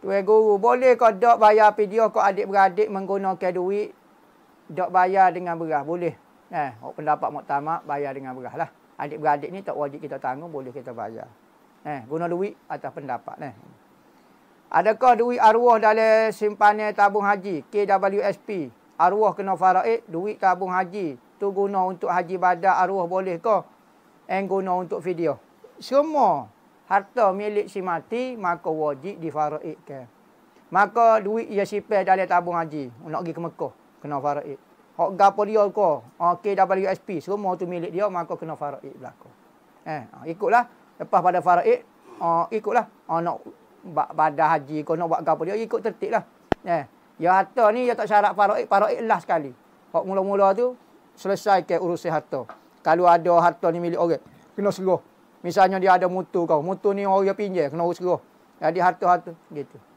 Tuan guru, boleh kau dok bayar video kau adik-beradik menggunakan duit? Dok bayar dengan beras, boleh. Eh, pendapat muktamad bayar dengan beras lah. Adik-beradik ni tak wajib kita tanggung, boleh kita bayar. Eh, guna duit atas pendapat eh. Adakah duit arwah dalam simpanan tabung haji? KWSP. Arwah kena faraid, duit tabung haji. Tu guna untuk haji badak arwah boleh kau? And guna untuk video. Semua harta milik si mati maka wajib difaraidkan. Maka duit ia sipil dalam tabung haji nak pergi ke Mekah kena faraid. Hak gapo dia ko? Okey dapat USP semua tu milik dia maka kena faraid berlaku. Eh, ha, ikutlah lepas pada faraid uh, ha, ikutlah uh, nak buat badah haji ko nak buat gapo dia ikut tertiblah. Eh, ya harta ni ya tak syarat faraid, faraid lah sekali. Hak mula-mula tu selesaikan urusan harta. Kalau ada harta ni milik orang, kena serah. Misalnya dia ada motor kau. Motor ni orang yang pinjai Kena urus geruh. Jadi harta-harta. Gitu.